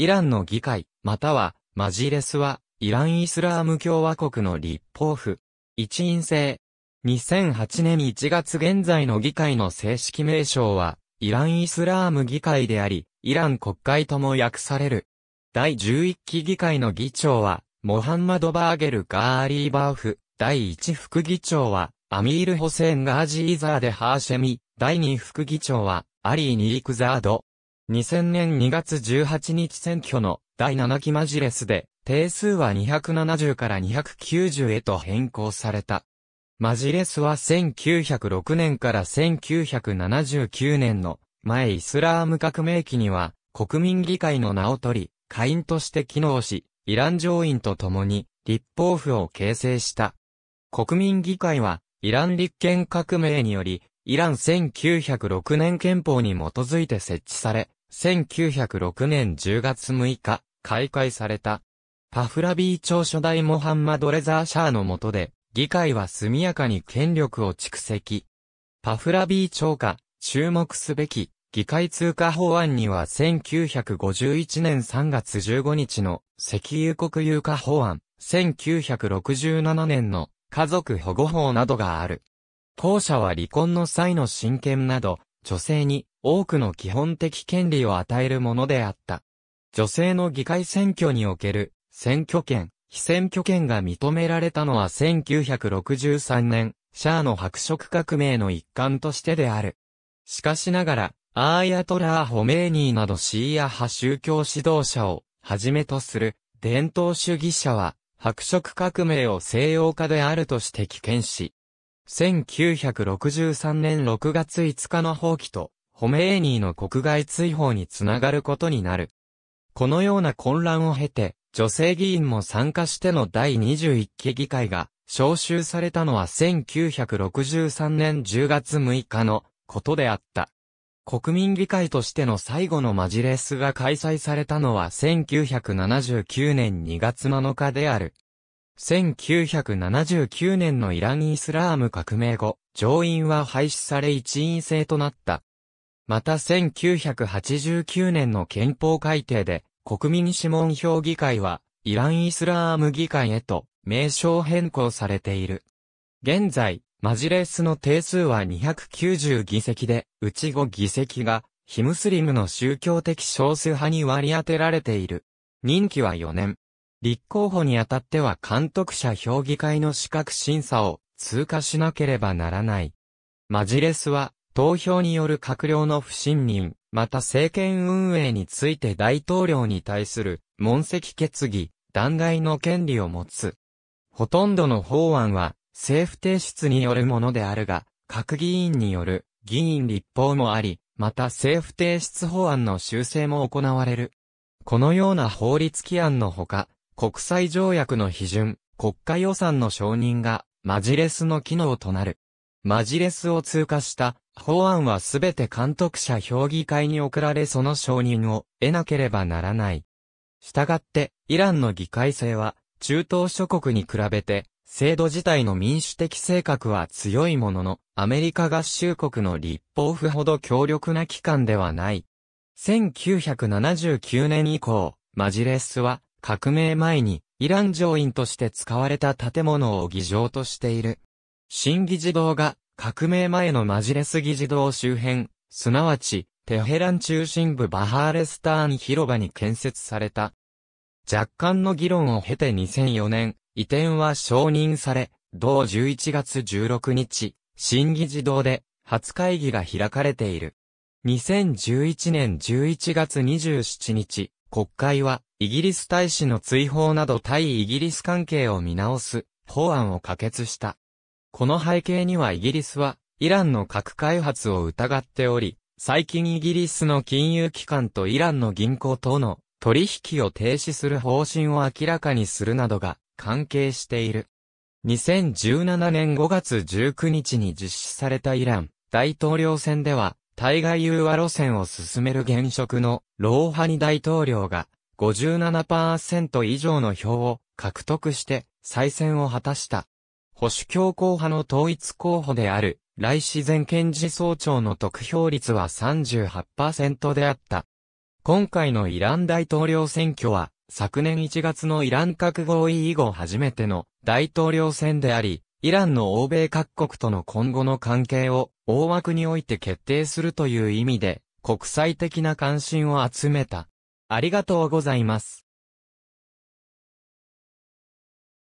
イランの議会、または、マジレスは、イラン・イスラーム共和国の立法府、一員制。2008年1月現在の議会の正式名称は、イラン・イスラーム議会であり、イラン国会とも訳される。第11期議会の議長は、モハンマド・バーゲル・ガーリーバーフ、第1副議長は、アミール・ホセン・ガージーザーデ・ハーシェミ、第2副議長は、アリー・ニークザード、2000年2月18日選挙の第7期マジレスで、定数は270から290へと変更された。マジレスは1906年から1979年の前イスラーム革命期には国民議会の名を取り、会員として機能し、イラン上院と共に立法府を形成した。国民議会はイラン立憲革命により、イラン1906年憲法に基づいて設置され、1906年10月6日、開会された。パフラビー朝初代モハンマド・レザー・シャーの下で、議会は速やかに権力を蓄積。パフラビー朝下、注目すべき、議会通過法案には1951年3月15日の石油国有化法案、1967年の家族保護法などがある。後者は離婚の際の親権など、女性に多くの基本的権利を与えるものであった。女性の議会選挙における選挙権、非選挙権が認められたのは1963年、シャアの白色革命の一環としてである。しかしながら、アーヤトラー・ホメーニーなどシーア派宗教指導者をはじめとする伝統主義者は白色革命を西洋化であるとして危険し、1963年6月5日の放棄とホメーニーの国外追放につながることになる。このような混乱を経て、女性議員も参加しての第21期議会が招集されたのは1963年10月6日のことであった。国民議会としての最後のマジレスが開催されたのは1979年2月7日である。1979年のイラン・イスラーム革命後、上院は廃止され一員制となった。また1989年の憲法改定で、国民諮問評議会は、イラン・イスラーム議会へと、名称変更されている。現在、マジレスの定数は290議席で、うち5議席が、ヒムスリムの宗教的少数派に割り当てられている。任期は4年。立候補にあたっては監督者評議会の資格審査を通過しなければならない。マジレスは投票による閣僚の不信任、また政権運営について大統領に対する、問責決議、弾劾の権利を持つ。ほとんどの法案は、政府提出によるものであるが、各議員による、議員立法もあり、また政府提出法案の修正も行われる。このような法律規案のほか、国際条約の批准、国家予算の承認が、マジレスの機能となる。マジレスを通過した法案はすべて監督者評議会に送られその承認を得なければならない。したがって、イランの議会制は、中東諸国に比べて、制度自体の民主的性格は強いものの、アメリカ合衆国の立法府ほど強力な機関ではない。1979年以降、マジレスは革命前にイラン上院として使われた建物を議場としている。審議事堂が革命前のマジレス議事堂周辺、すなわち、テヘラン中心部バハーレスターン広場に建設された。若干の議論を経て2004年、移転は承認され、同11月16日、新議事堂で、初会議が開かれている。2011年11月27日、国会は、イギリス大使の追放など対イギリス関係を見直す、法案を可決した。この背景にはイギリスは、イランの核開発を疑っており、最近イギリスの金融機関とイランの銀行との取引を停止する方針を明らかにするなどが関係している。2017年5月19日に実施されたイラン大統領選では、対外融和路線を進める現職のローハニ大統領が57%以上の票を獲得して再選を果たした。保守強硬派の統一候補である、来自前検事総長の得票率は38%であった。今回のイラン大統領選挙は、昨年1月のイラン核合意以後初めての大統領選であり、イランの欧米各国との今後の関係を大枠において決定するという意味で、国際的な関心を集めた。ありがとうございます。